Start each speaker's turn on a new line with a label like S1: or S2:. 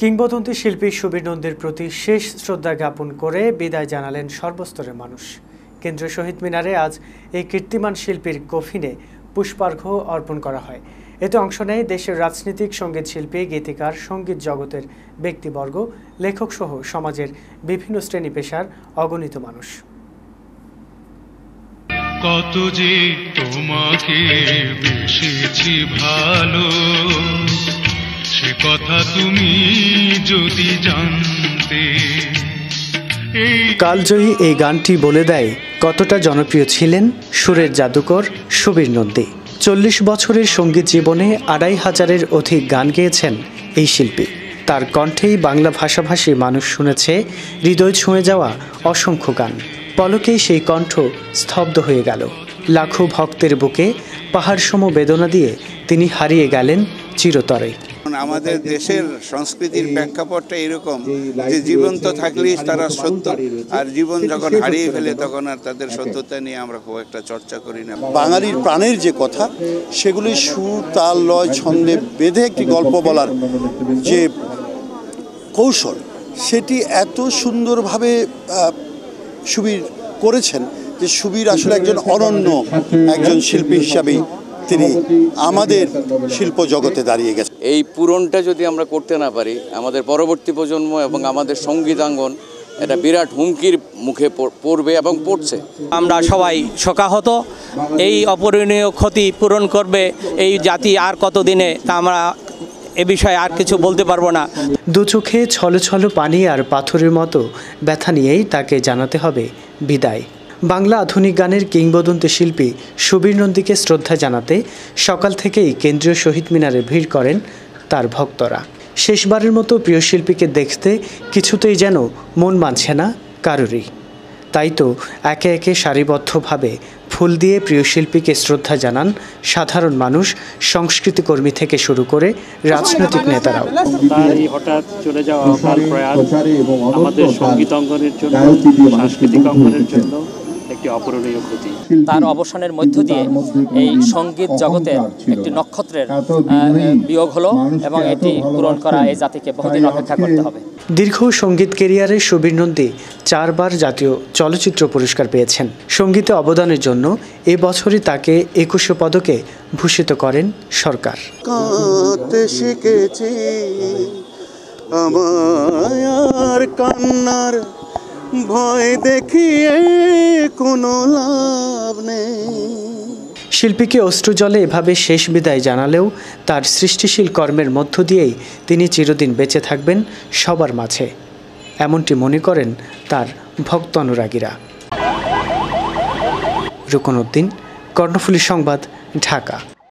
S1: কিংবদন্তি শিল্পী সুবীর নন্দীর প্রতি শেষ শ্রদ্ধা জ্ঞাপন করে বিদায় জানালেন সর্বস্তরের মানুষ কেন্দ্রীয় শহীদ মিনারে আজ এই কীর্তিমান শিল্পীর কফিনে পুষ্পার্ঘ অর্পণ করা হয় এতে অংশ নেয় দেশের রাজনীতিক সঙ্গীত শিল্পী গীতিকার সঙ্গীত জগতের ব্যক্তিবর্গ লেখক সহ সমাজের বিভিন্ন শ্রেণী পেশার অগণিত মানুষ কত যে তোমাকে ভালো সে কথা তুমি যদি জানতে কালজয়ী এই গানটি বলে দেয় কতটা জনপ্রিয় ছিলেন সুরের জাদুকর সুবীর নন্দী চল্লিশ বছরের সঙ্গীত জীবনে আড়াই হাজারের অধিক গান গেয়েছেন এই শিল্পী তার কণ্ঠেই বাংলা ভাষাভাষী মানুষ শুনেছে হৃদয় ছুঁয়ে যাওয়া অসংখ্য গান পলকেই সেই কণ্ঠ স্তব্ধ হয়ে গেল লাখো ভক্তের বুকে পাহাড়সম বেদনা দিয়ে তিনি হারিয়ে গেলেন চিরতরে মানে আমাদের দেশের সংস্কৃতির প্রেক্ষাপটটা এরকম যে জীবন্ত থাকলেই তারা সত্য আর জীবন যখন হারিয়ে ফেলে তখন আর তাদের হ্যাঁ। সত্যতা নিয়ে আমরা খুব একটা চর্চা করি না বাঙালির প্রাণের যে কথা সেগুলি সুর তাল লয় ছন্দে বেঁধে একটি গল্প বলার যে কৌশল সেটি এত সুন্দরভাবে সুবির করেছেন যে সুবির আসলে একজন অনন্য একজন শিল্পী হিসাবেই তিনি আমাদের শিল্প জগতে দাঁড়িয়ে গেছে এই পূরণটা যদি আমরা করতে না পারি আমাদের পরবর্তী প্রজন্ম এবং আমাদের সঙ্গীতাঙ্গন এটা বিরাট হুমকির মুখে পড়বে এবং পড়ছে আমরা সবাই শোকাহত এই অপূরণীয় ক্ষতি পূরণ করবে এই জাতি আর কতদিনে তা আমরা এ বিষয়ে আর কিছু বলতে পারবো না দু চোখে ছলো ছলো পানি আর পাথরের মতো ব্যথা নিয়েই তাকে জানাতে হবে বিদায় বাংলা আধুনিক গানের কিংবদন্তি শিল্পী সুবীর নন্দীকে শ্রদ্ধা জানাতে সকাল থেকেই কেন্দ্রীয় শহীদ মিনারে ভিড় করেন তার ভক্তরা শেষবারের মতো প্রিয় শিল্পীকে দেখতে কিছুতেই যেন মন মানছে না কারোরই তাই তো একে একে সারিবদ্ধভাবে ফুল দিয়ে প্রিয় শিল্পীকে শ্রদ্ধা জানান সাধারণ মানুষ সংস্কৃতি কর্মী থেকে শুরু করে রাজনৈতিক নেতারাও হঠাৎ চলে যাওয়া আমাদের অঙ্গনের জন্য সাংস্কৃতিক অঙ্গনের জন্য একটি অপূরণীয় ক্ষতি তার অবসানের মধ্য দিয়ে এই সঙ্গীত জগতের একটি নক্ষত্রের বিয়োগ হলো এবং এটি পূরণ করা এই জাতিকে বহুদিন অপেক্ষা করতে হবে দীর্ঘ সঙ্গীত কেরিয়ারে সুবীর নন্দী চারবার জাতীয় চলচ্চিত্র পুরস্কার পেয়েছেন সঙ্গীতে অবদানের জন্য এ বছরই তাকে একুশে পদকে ভূষিত করেন সরকার শিখেছি আমার কান্নার ভয় দেখিয়ে কোনো লাভ নেই শিল্পীকে অশ্রুজলে এভাবে শেষ বিদায় জানালেও তার সৃষ্টিশীল কর্মের মধ্য দিয়েই তিনি চিরদিন বেঁচে থাকবেন সবার মাঝে এমনটি মনে করেন তার ভক্ত অনুরাগীরা রুকন উদ্দিন কর্ণফুলী সংবাদ ঢাকা